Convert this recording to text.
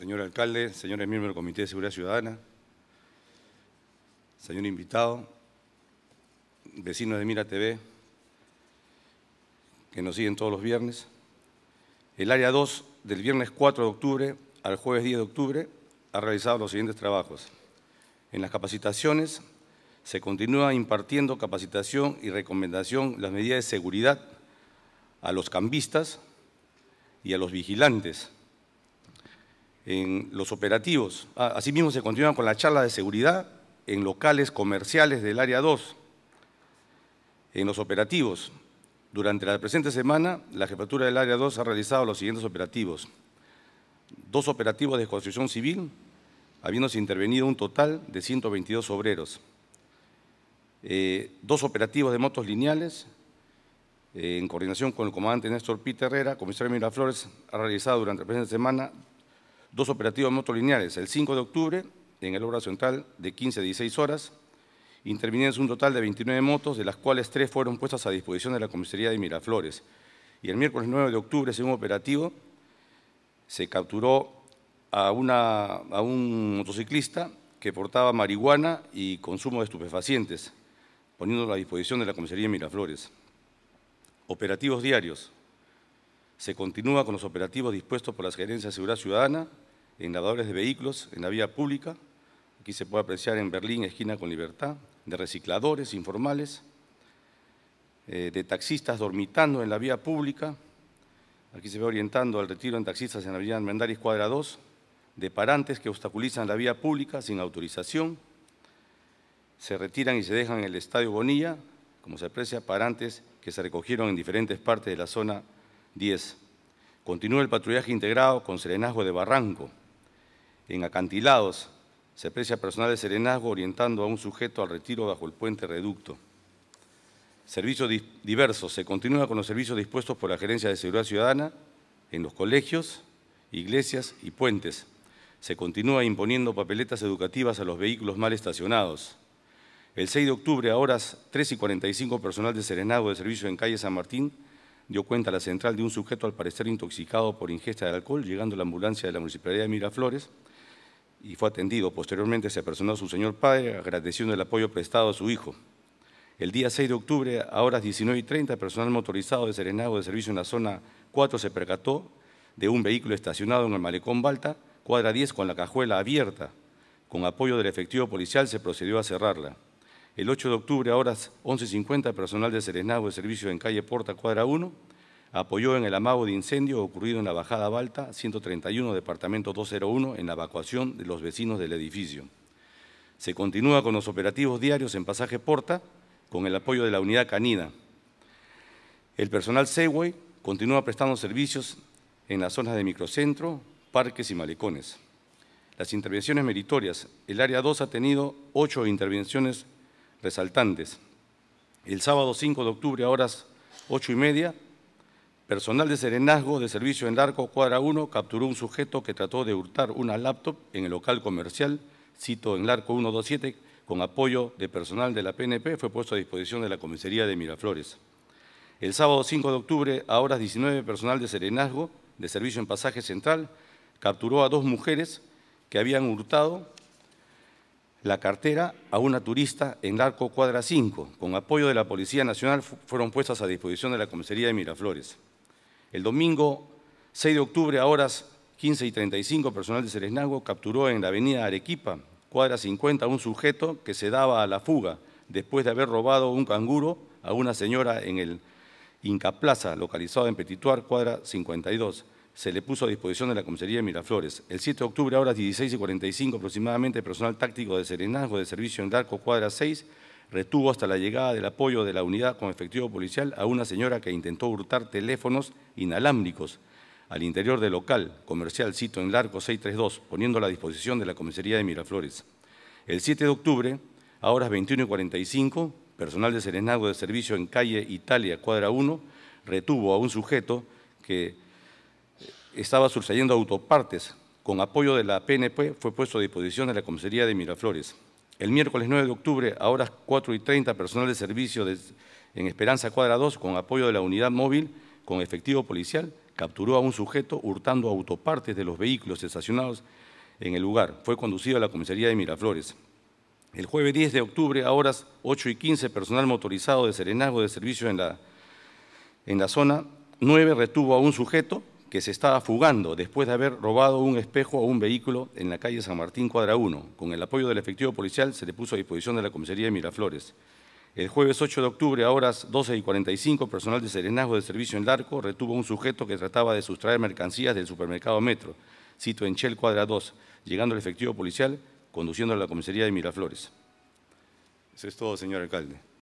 señor alcalde, señores miembros del Comité de Seguridad Ciudadana, señor invitado, vecinos de Mira TV, que nos siguen todos los viernes. El área 2 del viernes 4 de octubre al jueves 10 de octubre ha realizado los siguientes trabajos. En las capacitaciones se continúa impartiendo capacitación y recomendación las medidas de seguridad a los cambistas y a los vigilantes en los operativos. Ah, asimismo, se continúa con la charla de seguridad en locales comerciales del Área 2, en los operativos. Durante la presente semana, la Jefatura del Área 2 ha realizado los siguientes operativos. Dos operativos de construcción civil, habiéndose intervenido un total de 122 obreros. Eh, dos operativos de motos lineales, eh, en coordinación con el comandante Néstor P. Herrera, comisario Miraflores, ha realizado durante la presente semana dos operativos motolineales, el 5 de octubre en el obra central de 15 a 16 horas, interviniendo un total de 29 motos, de las cuales tres fueron puestas a disposición de la comisaría de Miraflores. Y el miércoles 9 de octubre, según operativo, se capturó a, una, a un motociclista que portaba marihuana y consumo de estupefacientes, poniéndolo a disposición de la comisaría de Miraflores. Operativos diarios, se continúa con los operativos dispuestos por las gerencias de seguridad ciudadana en nadadores de vehículos en la vía pública. Aquí se puede apreciar en Berlín, esquina con libertad, de recicladores informales, eh, de taxistas dormitando en la vía pública. Aquí se ve orientando al retiro en taxistas en la avenida Mendaris Cuadra 2, de parantes que obstaculizan la vía pública sin autorización. Se retiran y se dejan en el Estadio Bonilla, como se aprecia, parantes que se recogieron en diferentes partes de la zona 10. Continúa el patrullaje integrado con serenazgo de barranco. En acantilados se aprecia personal de serenazgo orientando a un sujeto al retiro bajo el puente reducto. Servicios diversos. Se continúa con los servicios dispuestos por la Gerencia de Seguridad Ciudadana en los colegios, iglesias y puentes. Se continúa imponiendo papeletas educativas a los vehículos mal estacionados. El 6 de octubre, a horas 3 y 45, personal de Serenazgo de Servicio en Calle San Martín dio cuenta la central de un sujeto al parecer intoxicado por ingesta de alcohol, llegando a la ambulancia de la Municipalidad de Miraflores y fue atendido. Posteriormente se apersonó a su señor padre agradeciendo el apoyo prestado a su hijo. El día 6 de octubre, a horas 19 y 30, personal motorizado de Serenado de servicio en la zona 4 se percató de un vehículo estacionado en el malecón Balta, cuadra 10 con la cajuela abierta. Con apoyo del efectivo policial se procedió a cerrarla el 8 de octubre, a horas 11.50, personal de Serenazgo de Servicio en calle Porta, cuadra 1, apoyó en el amago de incendio ocurrido en la Bajada Balta, 131, departamento 201, en la evacuación de los vecinos del edificio. Se continúa con los operativos diarios en pasaje Porta, con el apoyo de la unidad Canida. El personal Segway continúa prestando servicios en las zonas de microcentro, parques y malecones. Las intervenciones meritorias. El área 2 ha tenido ocho intervenciones resaltantes. El sábado 5 de octubre a horas 8 y media, personal de serenazgo de servicio en arco cuadra 1, capturó un sujeto que trató de hurtar una laptop en el local comercial, cito en arco 127, con apoyo de personal de la PNP, fue puesto a disposición de la comisaría de Miraflores. El sábado 5 de octubre, a horas 19, personal de serenazgo de servicio en pasaje central capturó a dos mujeres que habían hurtado la cartera a una turista en arco Cuadra 5. Con apoyo de la Policía Nacional fueron puestas a disposición de la comisaría de Miraflores. El domingo 6 de octubre a horas 15 y 35, personal de Ceresnago capturó en la avenida Arequipa, cuadra 50, un sujeto que se daba a la fuga después de haber robado un canguro a una señora en el Inca Plaza, localizado en Petituar, cuadra 52 se le puso a disposición de la comisaría de Miraflores. El 7 de octubre, a horas 16 y 45 aproximadamente, personal táctico de serenazgo de servicio en Darco Cuadra 6 retuvo hasta la llegada del apoyo de la unidad con efectivo policial a una señora que intentó hurtar teléfonos inalámbricos al interior del local comercial Cito en Larco 632, poniendo a la disposición de la comisaría de Miraflores. El 7 de octubre, a horas 21 y 45, personal de serenazgo de servicio en calle Italia, cuadra 1, retuvo a un sujeto que estaba sustrayendo autopartes con apoyo de la PNP fue puesto a disposición de la comisaría de Miraflores. El miércoles 9 de octubre, a horas 4 y 30, personal de servicio en Esperanza Cuadra 2, con apoyo de la unidad móvil, con efectivo policial, capturó a un sujeto hurtando autopartes de los vehículos estacionados en el lugar. Fue conducido a la comisaría de Miraflores. El jueves 10 de octubre, a horas 8 y 15, personal motorizado de Serenazgo de servicio en la, en la zona 9 retuvo a un sujeto que se estaba fugando después de haber robado un espejo a un vehículo en la calle San Martín, cuadra 1. Con el apoyo del efectivo policial se le puso a disposición de la comisaría de Miraflores. El jueves 8 de octubre, a horas 12 y 45, personal de serenazgo de servicio en Larco retuvo a un sujeto que trataba de sustraer mercancías del supermercado Metro, sito en Chel, cuadra 2, llegando al efectivo policial conduciendo a la comisaría de Miraflores. Eso es todo, señor alcalde.